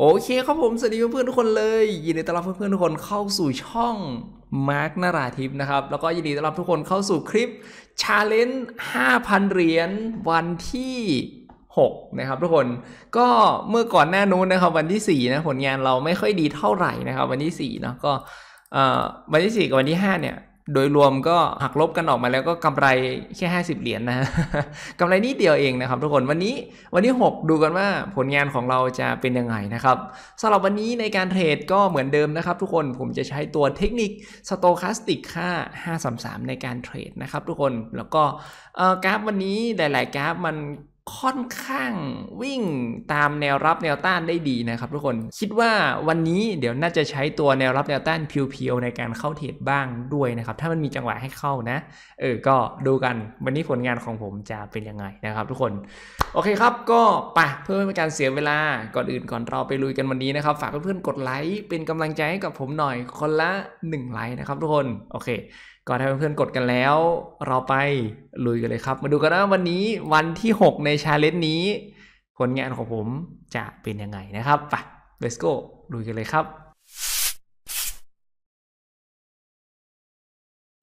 โอเคครับผมสวัสดีเพื่อนๆทุกคนเลยยินดีต้อนรับเพื่อนๆทุกคนเข้าสู่ช่องมาร์กนาราทิพนะครับแล้วก็ยินดีต้อนรับทุกคนเข้าสู่คลิปชาเลนจ์5,000เหรียญวันที่6นะครับทุกคนก็เมื่อก่อนหน้านู้นนะครับวันที่4นะผลงานเราไม่ค่อยดีเท่าไหร่นะครับวันที่4เนาะก็วันที่4กับวันที่ 5เนี่ยโดยรวมก็หักลบกันออกมาแล้วก็กำไรแค่ 50 เหรียญนนะกำไรนิดเดียวเองนะครับทุกคนวันนี้วันที่6ดูกันว่าผลงานของเราจะเป็นยังไงนะครับสำหรับวันนี้ในการเทรดก็เหมือนเดิมนะครับทุกคนผมจะใช้ตัวเทคนิคสโตคาสติกค่า533 ในการเทรดนะครับทุกคนแล้วก็กราฟวันนี้หลายๆกราฟมันค่อนข้างวิ่งตามแนวรับแนวต้านได้ดีนะครับ ทุกคนคิดว่าวันนี้เดี๋ยวน่าจะใช้ตัวแนวรับแนวต้านเพียวๆในการเข้า เทรดบ้างด้วยนะครับ ถ้ามันมีจังหวะให้เข้านะเออก็ดูกันวันนี้ผลงานของผมจะเป็นยังไงนะครับ ทุกคน โอเคครับก็ปะเพื่อไม่เป็นการเสียเวลาก่อนอื่นก่อนเราไปลุยกันวันนี้นะครับ ฝากเพื่อนๆกดไลค์เป็นกำลังใจให้กับผมหน่อยคนละ1ไลค์นะครับทุกคนโอเคก็ถ้าเพื่อนๆกดกันแล้ว เราไป ลุยกันเลยครับ มาดูกันว่าวันนี้วันที่ 6 ในชาเลนจ์นี้ผลงานของผมจะเป็นยังไงนะครับไป let's go ลุยกันเลยครับ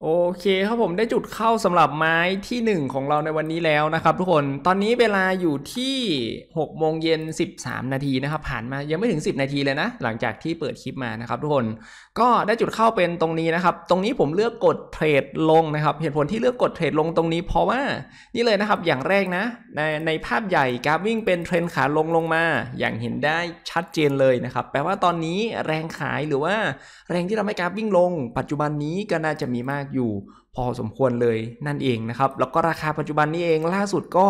โอเคครับผมได้จุดเข้าสำหรับไม้ที่ 1 ของเราในวันนี้แล้วนะครับทุกคนตอนนี้เวลาอยู่ที่ 6 โมงเย็น 13 นาทีนะครับผ่านมายังไม่ถึง 10 นาทีเลยนะ หลังจากที่เปิดคลิปมานะครับทุกคนก็ได้จุดเข้าเป็นตรงนี้นะครับตรงนี้ผมเลือกกดเทรดลงนะครับเหตุผลที่เลือกกดเทรดลงตรงนี้เพราะว่านี่เลยนะครับอย่างแรกนะในในภาพใหญ่กราฟวิ่งเป็นเทรนขาลงลงมา อย่างเห็นได้ชัดเจนเลยนะครับแปลว่าตอนนี้แรงขายหรือว่าแรงที่ทำให้กราฟวิ่งลง ปัจจุบันนี้ก็น่าจะมีมากอยู่พอสมควรเลยนั่นเองนะครับแล้วก็ราคาปัจจุบันนี้เองล่าสุดก็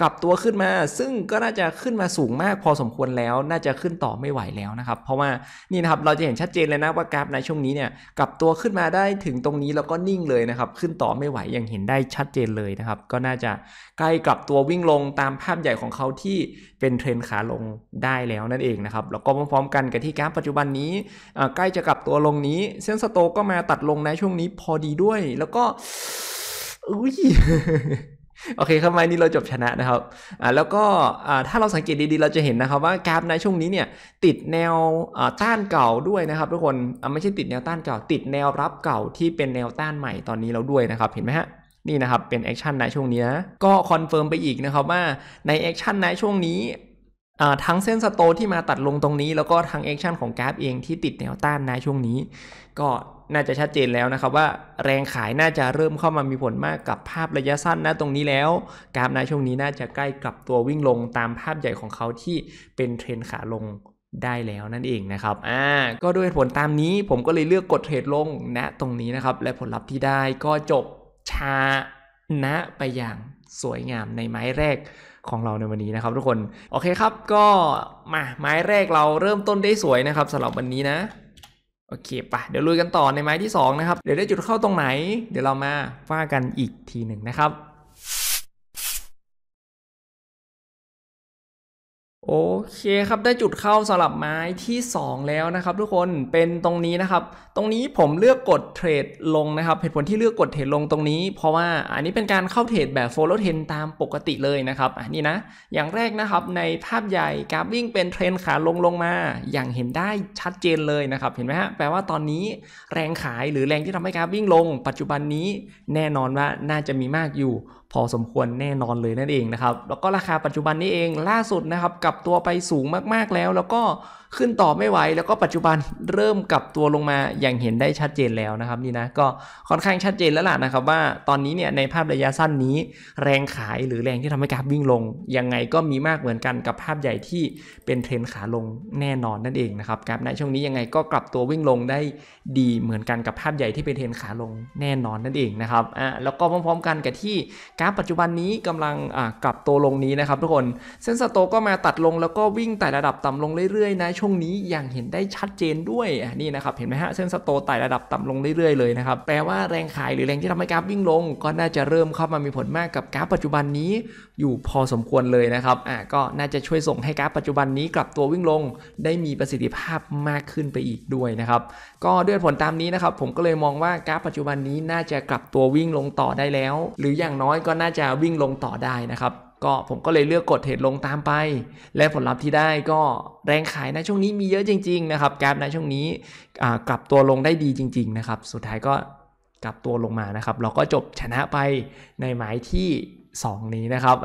กลับตัวขึ้นมา ซึ่งก็น่าจะขึ้นมาสูงมากพอสมควรแล้วน่าจะขึ้นต่อไม่ไหวแล้วนะครับเพราะว่านี่นะครับเราจะเห็นชัดเจนเลยนะว่ากราฟในช่วงนี้เนี่ยกลับตัวขึ้นมาได้ถึงตรงนี้แล้วก็นิ่งเลยนะครับ ขึ้นต่อไม่ไหวอย่างเห็นได้ชัดเจนเลยนะครับ ก็น่าจะใกล้กลับตัววิ่งลงตามภาพใหญ่ของเขาที่เป็นเทรนขาลงได้แล้วนั่นเองนะครับแล้วก็พร้อมๆกันกับที่กราฟปัจจุบันนี้ ใกล้จะกลับตัวลงนี้เส้นสโตก็มาตัดลงในช่วงนี้พอดีด้วยแล้วก็อโอเคครับไม้นี้เราจบชนะนะครับอ่าแล้วก็อ่าถ้าเราสังเกตดีๆ เราจะเห็นนะครับว่ากราฟในช่วงนี้เนี่ย ติดแนวอ่าต้านเก่าด้วยนะครับทุกคนอ่าไม่ใช่ติดแนวต้านเก่า ติดแนวรับเก่าที่เป็นแนวต้านใหม่ตอนนี้เราด้วยนะครับ เห็นไหมฮะ นี่นะครับเป็นแอคชั่นในช่วงนี้นะก็คอนเฟิร์มไปอีกนะครับว่าในแอคชั่นในช่วงนี้ทั้งเส้นสโตที่มาตัดลงตรงนี้ แล้วก็ทั้งแอคชั่นของกราฟเองที่ติดแนวต้านในช่วงนี้ก็น่าจะชัดเจนแล้วนะครับว่าแรงขายน่าจะเริ่มเข้ามามีผลมากกับภาพระยะสั้นนะตรงนี้แล้วกราฟในช่วงนี้น่าจะใกล้กลับตัววิ่งลง ตามภาพใหญ่ของเขาที่เป็นเทรนขาลงได้แล้วนั่นเองนะครับอ่าก็ด้วยผลตามนี้ผมก็เลยเลือกกดเทรดลงณนะตรงนี้นะครับ และผลลัพธ์ที่ได้ก็จบชานะไปอย่างสวยงามในไม้แรกของเราในวันนี้นะครับ ทุกคนโอเคครับก็มาไม้แรกเราเริ่มต้นได้สวยนะครับสำหรับวันนี้นะโอเคปะเดี๋ยวลุยกันต่อในไม้ที่ 2 นะครับ เดี๋ยวได้จุดเข้าตรงไหน เดี๋ยวเรามาว่ากันอีกทีหนึ่งนะครับโอเคครับได้จุดเข้าสำหรับไม้ที่ 2 แล้วนะครับทุกคนเป็นตรงนี้นะครับตรงนี้ผมเลือกกดเทรด ลงนะครับ เหตุผลที่เลือกกดเทรด ลงตรงนี้ เพราะว่าอันนี้เป็นการเข้าเทรด แบบ follow trend ตามปกติเลยนะครับอันนี้นะ อย่างแรกนะครับในภาพใหญ่กราฟวิ่งเป็นเทรนขาลงลงมาอย่างเห็นได้ชัดเจนเลยนะครับเห็นไหมฮะแปลว่าตอนนี้แรงขายหรือแรงที่ทำให้กราฟวิ่งลง ปัจจุบันนี้แน่นอนว่าน่าจะมีมากอยู่พอสมควรแน่นอนเลยนั่นเองนะครับแล้วก็ราคาปัจจุบันนี้เองล่าสุดนะครับกลับตัวไปสูงมากๆแล้ว แล้วก็ขึ้นต่อไม่ไหวแล้วก็ปัจจุบันเริ่มกลับตัวลงมาอย่างเห็นได้ชัดเจนแล้วนะครับนี่นะก็ค่อนข้างชัดเจนแล้วล่ะนะครับว่าตอนนี้เนี่ยในภาพระยะสั้นนี้แรงขายหรือแรงที่ทำให้กราฟวิ่งลง ยังไงก็มีมากเหมือนกันกับภาพใหญ่ที่เป็นเทรนขาลงแน่นอนนั่นเองนะครับกราฟในช่วงนี้ยังไงก็กลับตัววิ่งลงได้ดีเหมือนกันกับภาพใหญ่ที่เป็นเทรนขาลงแน่นอนนั่นเองนะครับอ่าแล้วก็พร้อมๆกันกับที่กราฟปัจจุบันนี้กำลังกลับตัวลงนี้นะครับทุกคนเส้นสโตก็มาตัดลงแล้วก็วิ่งแต่ระดับต่ำลงเรื่อยๆนะช่วงนี้อย่างเห็นได้ชัดเจนด้วย นี่นะครับเห็นไหมฮะเส้นสโตไต่ระดับต่ำลงเรื่อยๆเลยนะครับแปลว่าแรงขายหรือแรงที่ทำให้กราฟวิ่งลงก็น่าจะเริ่มเข้ามามีผลมากกับกราฟปัจจุบันนี้ อยู่พอสมควรเลยนะครับอ่าก็น่าจะช่วยส่งให้กราฟปัจจุบันนี้ กลับตัววิ่งลงได้มีประสิทธิภาพมากขึ้นไปอีกด้วยนะครับก็ด้วยผลตามนี้นะครับผมก็เลยมองว่ากราฟปัจจุบันนี้น่าจะกลับตัววิ่งลงต่อได้แล้ว หรืออย่างน้อยก็น่าจะวิ่งลงต่อได้นะครับ ก็ผมก็เลยเลือกกดเทรดลงตามไป และผลลัพธ์ที่ได้ก็แรงขายในะช่วงนี้มีเยอะจริงๆนะครับกราฟนะช่วงนี้กลับตัวลงได้ดีจริงๆนะครับ สุดท้ายก็กลับตัวลงมานะครับ เราก็จบชนะไปในหมายที่ 2 นี้นะครับ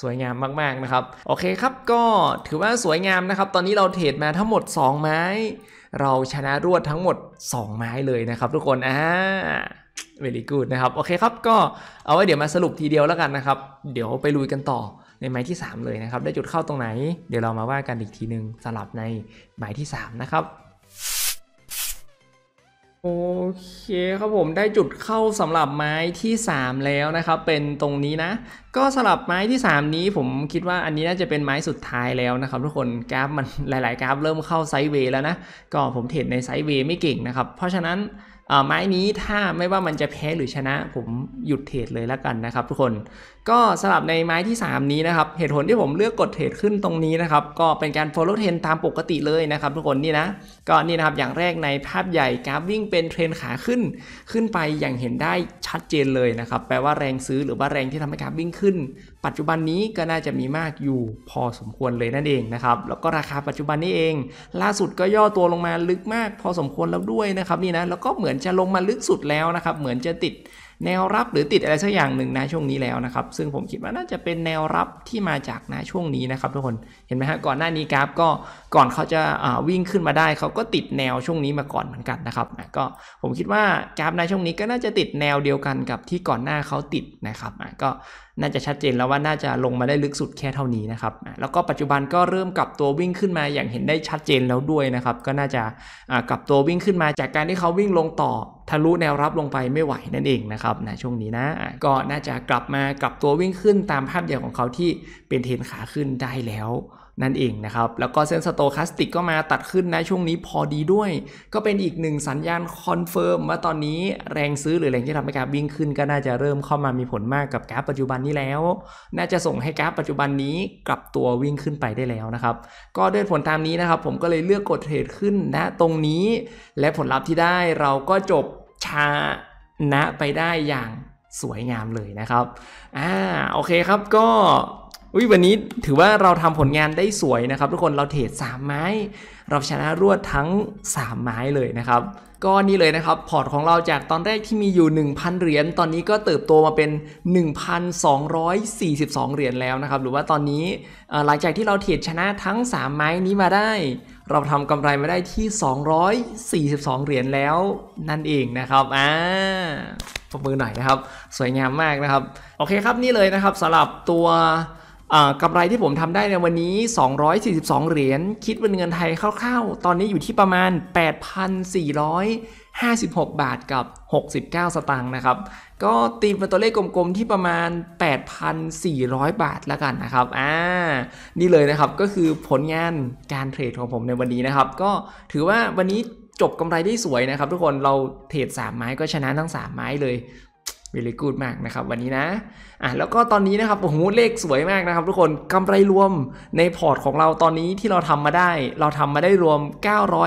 สวยงามมากๆนะครับโอเคครับก็ถือว่าสวยงามนะครับตอนนี้เราเทรดมาทั้งหมด 2 ไม้ เราชนะรวดทั้งหมด 2 ไม้เลยนะครับ ทุกคนอ่าเวลีกูดนะครับโอเคครับ ก็เอาไว้เดี๋ยวมาสรุปทีเดียวแล้วกันนะครับ เดี๋ยวไปลุยกันต่อในไม้ที่ 3 เลยนะครับ ได้จุดเข้าตรงไหนเดี๋ยวเรามาว่ากันอีกทีหนึ่งสลับในไม้ที่3นะครับโอเคครับผมได้จุดเข้าสำหรับไม้ที่3แล้วนะครับเป็นตรงนี้นะ ก็สำหรับไม้ที่ 3 นี้ ผมคิดว่าอันนี้น่าจะเป็นไม้สุดท้ายแล้วนะครับ ทุกคนกราฟมันหลายๆกราฟ เริ่มเข้าไซด์เวย์แล้วนะก็ผมเทรดในไซด์เวย์ไม่เก่งนะครับเพราะฉะนั้นไม้นี้ถ้าไม่ว่ามันจะแพ้หรือชนะผมหยุดเทรดเลยแล้วกันนะครับ ทุกคน ก็สำหรับในไม้ที่ 3 นี้นะครับเหตุผลที่ผมเลือกกดเทรดขึ้นตรงนี้นะครับ ก็เป็นการ follow trend ตามปกติเลยนะครับ ทุกคนนี่นะก็นี่นะครับอย่างแรกในภาพใหญ่กราฟวิ่งเป็นเทรนขาขึ้นขึ้นไปอย่างเห็นได้ชัดเจนเลยนะครับแปลว่าแรงซื้อ หรือว่าแรงที่ทำให้กราฟวิ่งขึ้นปัจจุบันนี้ก็น่าจะมีมากอยู่พอสมควรเลยนั่นเองนะครับแล้วก็ราคาปัจจุบันนี้เอง ล่าสุดก็ย่อตัวลงมาลึกมากพอสมควรแล้วด้วยนะครับนี่นะแล้วก็เหมือนจะลงมาลึกสุดแล้วนะครับเหมือนจะติดแนวรับหรือติดอะไรสักอย่างหนึ่งนะช่วงนี้แล้วนะครับซึ่งผมคิดว่าน่าจะเป็นแนวรับที่มาจากนะช่วงนี้นะครับทุกคนเห็นไหมฮะก่อนหน้านี้กราฟก็ก่อนเขาจะวิ่งขึ้นมาได้เขาก็ติดแนวช่วงนี้มาก่อนเหมือนกันนะครับก็ผมคิดว่ากราฟในช่วงนี้ก็น่าจะติดแนวเดียวกันกับที่ก่อนหน้าเขาติดนะครับก็น่าจะชัดเจนแล้วว่าน่าจะลงมาได้ลึกสุดแค่เท่านี้นะครับแล้วก็ปัจจุบันก็เริ่มกลับตัววิ่งขึ้นมาอย่างเห็นได้ชัดเจนแล้วด้วยนะครับก็น่าจะกลับตัววิ่งขึ้นมาจากการที่เขาวิ่งลงต่อทะลุแนวรับลงไปไม่ไหวนั่นเองนะครับในช่วงนี้นะ ก็น่าจะกลับมากลับตัววิ่งขึ้นตามภาพใหญ่ของเขาที่เป็นเทนขาขึ้นได้แล้ว นั่นเองนะครับแล้วก็เส้นสโตคัสติกก็มาตัดขึ้นนะช่วงนี้พอดีด้วย ก็เป็นอีกหนึ่งสัญญาณคอนเฟิร์มว่าตอนนี้แรงซื้อหรือแรงที่ทำให้กราฟวิ่งขึ้นก็น่าจะเริ่มเข้ามามีผลมากกับกราฟปัจจุบันนี้แล้ว น่าจะส่งให้กราฟปัจจุบันนี้ กลับตัววิ่งขึ้นไปได้แล้วนะครับก็ด้วยผลตามนี้นะครับ ผมก็เลยเลือกกดเทรดขึ้นนะ ตรงนี้ และผลลัพธ์ที่ได้เราก็จบชนะ ไปได้อย่างสวยงามเลยนะครับ อ่า โอเคครับ ก็อุ้ยวันนี้ถือว่าเราทำผลงานได้สวยนะครับทุกคนเราเทรดสามไม้ เราชนะรวดทั้ง3ไม้เลยนะครับก็นี่เลยนะครับ พอร์ตของเราจากตอนแรกที่มีอยู่1,000เหรียญตอนนี้ก็เติบโตมาเป็น1,242เหรียญแล้วนะครับ หรือว่าตอนนี้หลังจากที่เราเทรดชนะทั้ง3ไม้นี้มาได้ เราทำกำไรมาได้ที่ 242 เหรียญแล้ว นั่นเองนะครับอ่าปรบมือหน่อยนะครับ สวยงามมากนะครับโอเคครับนี่เลยนะครับสำหรับตัวกำไรที่ผมทำได้ในวันนี้ 242 เหรียญ คิดเป็นเงินไทยคร่าวๆ ตอนนี้อยู่ที่ประมาณ 8,456 บาทกับ 69 สตางค์นะครับ ก็ตีเป็นตัวเลขกลมๆ ที่ประมาณ 8,400 บาทแล้วกันนะครับ อ่า นี่เลยนะครับ ก็คือผลงานการเทรดของผมในวันนี้นะครับ ก็ถือว่าวันนี้จบกำไรได้สวยนะครับทุกคน เราเทรด3ไม้ก็ชนะทั้ง 3 ไม้เลยเวลีกูดมากนะครับวันนี้นะ อ่ะแล้วก็ตอนนี้นะครับโอ้โหเลขสวยมากนะครับ ทุกคนกำไรรวมในพอร์ตของเราตอนนี้ที่เราทำมาได้ เราทำมาได้รวม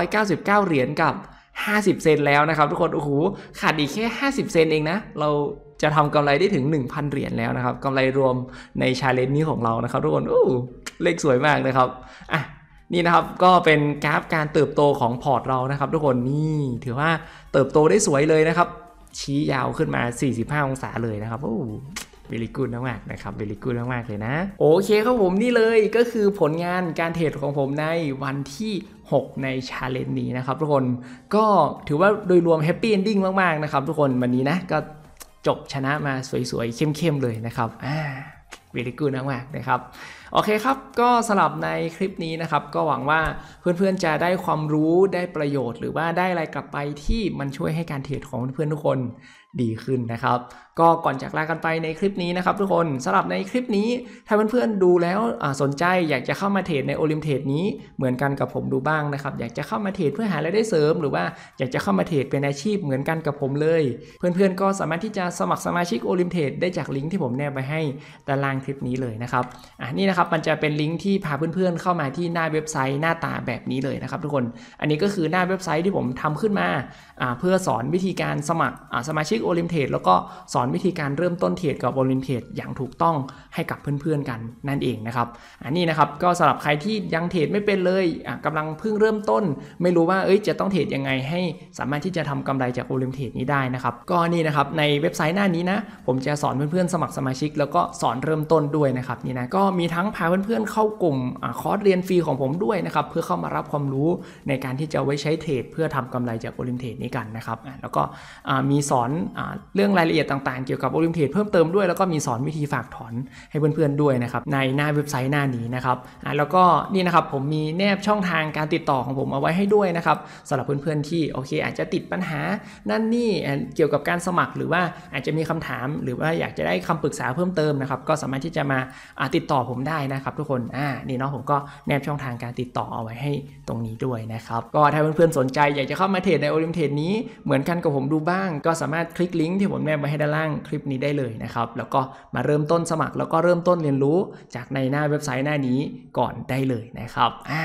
999เหรียญกับ 50 เซนแล้วนะครับ ทุกคนโอ้โหขาดอีกแค่ 50 เซนเองนะเราจะทำกำไรได้ถึง 1,000เหรียญแล้วนะครับกำไรรวมในชาเลนจ์นี้ของเรานะครับ ทุกคนโอ้เลขสวยมากนะครับอ่ะนี่นะครับก็เป็นกราฟการเติบโตของพอร์ตเรานะครับ ทุกคนนี่ถือว่าเติบโตได้สวยเลยนะครับชี้ยาวขึ้นมา 45 องศาเลยนะครับ โอ้เบลิกูดมากนะครับเบลิกูดมากเลยนะ โอเคครับผมนี่เลยก็คือผลงานการเทรดของผมในวันที่ 6 ในชาเลนจ์นี้นะครับทุกคน ก็ถือว่าโดยรวมแฮปปี้เอนดิ้งมาก ๆ นะครับทุกคนวันนี้นะ ก็จบชนะมาสวย ๆ เข้ม ๆ เลยนะครับอ่าเบลิกูดมากนะครับโอเคครับก็สลับในคลิปนี้นะครับ ก็หวังว่าเพื่อนๆจะได้ความรู้ได้ประโยชน์ หรือว่าได้อะไรกลับไปที่มันช่วยให้การเทรดของเพื่อนๆทุกคนดีขึ้นนะครับ ก็ก่อนจากลากันไปในคลิปนี้นะครับ ทุกคนสำหรับในคลิปนี้ถ้าเพื่อนๆดูแล้วสนใจอยากจะเข้ามาเทรดในโอลิมเทรดนี้เหมือนกันกับผมดูบ้างนะครับอยากจะเข้ามาเทรดเพื่อหารายได้เสริม หรือว่าอยากจะเข้ามาเทรดเป็นอาชีพเหมือนกันกับผมเลย เพื่อนๆก็สามารถที่จะสมัครสมาชิกโอลิมเทรดได้จากลิงก์ที่ผมแนบไปให้ด้านล่างคลิปนี้เลยนะครับอ่ะนี่นะครับับมันจะเป็นลิงก์ที่พาเพื่อนๆเข้ามาที่หน้าเว็บไซต์หน้าตาแบบนี้เลยนะครับทุกคน อันนี้ก็คือหน้าเว็บไซต์ที่ผมทำขึ้นมาเพื่อสอนวิธีการสมัครสมาชิกโอลิมเทดแล้วก็สอนวิธีการเริ่มต้นเทรดกับโอลิมเทดอย่างถูกต้องให้กับเพื่อน ๆ กันนั่นเองนะครับ อันนี้นะครับก็สำหรับใครที่ยังเทรดไม่เป็นเลยกำลังเพิ่งเริ่มต้นไม่รู้ว่าจะต้องเทรดยังไงให้สามารถที่จะทำกำไรจากโอลิมเทดนี้ได้นะครับ ก็นี่นะครับในเว็บไซต์หน้านี้นะ ผมจะสอนเพื่อนๆสมัครสมาชิก แล้วก็สอนเริ่มต้นด้วยนะครับนี่นะก็มีทั้ง้งพาเพื่อนๆเข้ากลุ่มคอร์สเรียนฟรีของผมด้วยนะครับเพื่อเข้ามารับความรู้ในการที่จะไว้ใช้เทรดเพื่อทำกำไรจากโอลิมเทตดนี้กันนะครับแล้วก็มีสอนเรื่องรายละเอียดต่างๆเกี่ยวกับโอลิมเทตดเพิ่มเติมด้วยแล้วก็มีสอนวิธีฝากถอนให้เพื่อนๆด้วยนะครับในหน้าเว็บไซต์หน้านี้นะครับแล้วก็นี่นะครับผมมีแนบช่องทางการติดต่อของผมเอาไว้ให้ด้วยนะครับสำหรับเพื่อนๆที่โอเคอาจจะติดปัญหา นั่นนี่เกี่ยวกับการสมัครหรือว่าอาจจะมีคำถาม หรือว่าอยากจะได้คำปรึกษาเพิ่มเติมนะครับก็สามารถที่จะมาติดต่อผมได้ได้นะครับทุกคน อ่านี่เนาะผมก็แนบช่องทางการติดต่อเอาไว้ให้ตรงนี้ด้วยนะครับ ก็ถ้าเพื่อนๆสนใจอยากจะเข้ามาเทรดในโอลิมเทรดนี้เหมือนกันกับผมดูบ้าง ก็สามารถคลิกลิงก์ที่ผมแนบไว้ให้ด้านล่างคลิปนี้ได้เลยนะครับแล้วก็มาเริ่มต้นสมัคร แล้วก็เริ่มต้นเรียนรู้จากในหน้าเว็บไซต์หน้านี้ก่อนได้เลยนะครับอ่า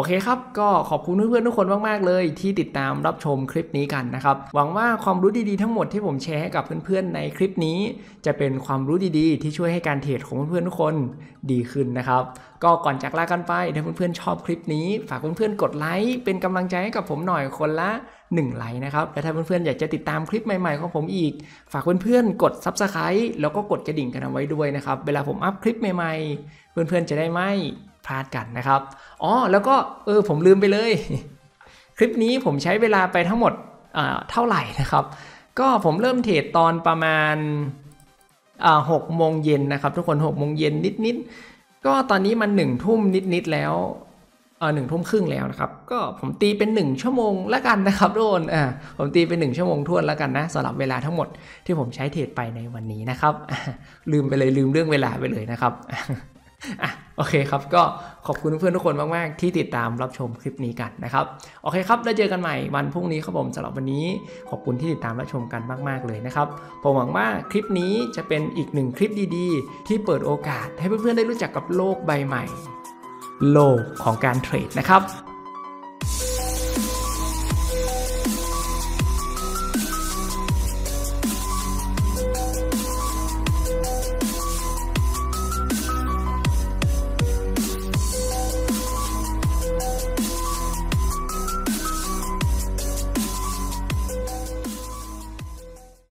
โอเคครับก็ขอบคุณเพื่อนๆทุกคนมากๆ เลย ที่ติดตามรับชมคลิปนี้กันนะครับหวังว่าความรู้ดีๆทั้งหมดที่ผมแชร์ให้กับเพื่อนๆ ในคลิปนี้ จะเป็นความรู้ดีๆ ที่ช่วยให้การเทรดของเพื่อนๆทุกคนดีขึ้นนะครับก็ก่อนจากลากันไปถ้าเพื่อนๆชอบคลิปนี้ ฝากเพื่อนๆกดไลค์เป็นกำลังใจให้กับผมหน่อยคนละ1ไลค์นะครับและถ้าเพื่อนๆอยากจะติดตามคลิปใหม่ๆของผมอีกฝากเพื่อนๆกด s u b สไครต์แล้วก็กดกระดิ่งกันเอาไว้ด้วยนะครับเวลาผมอัพคลิปใหม่ๆ เพื่อนๆจะได้ไม่ลาดกันนะครับอ๋อแล้วก็เออผมลืมไปเลย คลิปนี้ผมใช้เวลาไปทั้งหมดเท่าไหร่นะครับ ก็ผมเริ่มเทรดตอนประมาณหกโมงเย็นนะครับ ทุกคน6กโมงเย็นนิดนิดก็ตอนนี้มันหนึ่งทุ่มนิดนิดแล้วอ่าหนึ่งทุ่มครึ่งแล้วนะครับ ก็ผมตีเป็น 1 ชั่วโมงละกันนะครับทุกคนอ่าผมตีเป็น1ชั่วโมงทวนละกันนะสำหรับเวลาทั้งหมดที่ผมใช้เทรดไปในวันนี้นะครับ ลืมไปเลยลืมเรื่องเวลาไปเลยนะครับอ่ะโอเคครับ ก็ขอบคุณเพื่อนทุกคนมาก ๆ ที่ติดตามรับชมคลิปนี้กันนะครับ โอเคครับแล้วเจอกันใหม่วันพรุ่งนี้ครับผมสำหรับวันนี้ ขอบคุณที่ติดตามรับชมกันมากๆเลยนะครับ ผมหวังว่าคลิปนี้จะเป็นอีกหนึ่งคลิปดี ๆ ที่เปิดโอกาสให้เพื่อนๆได้รู้จักกับโลกใบใหม่ โลกของการเทรดนะครับ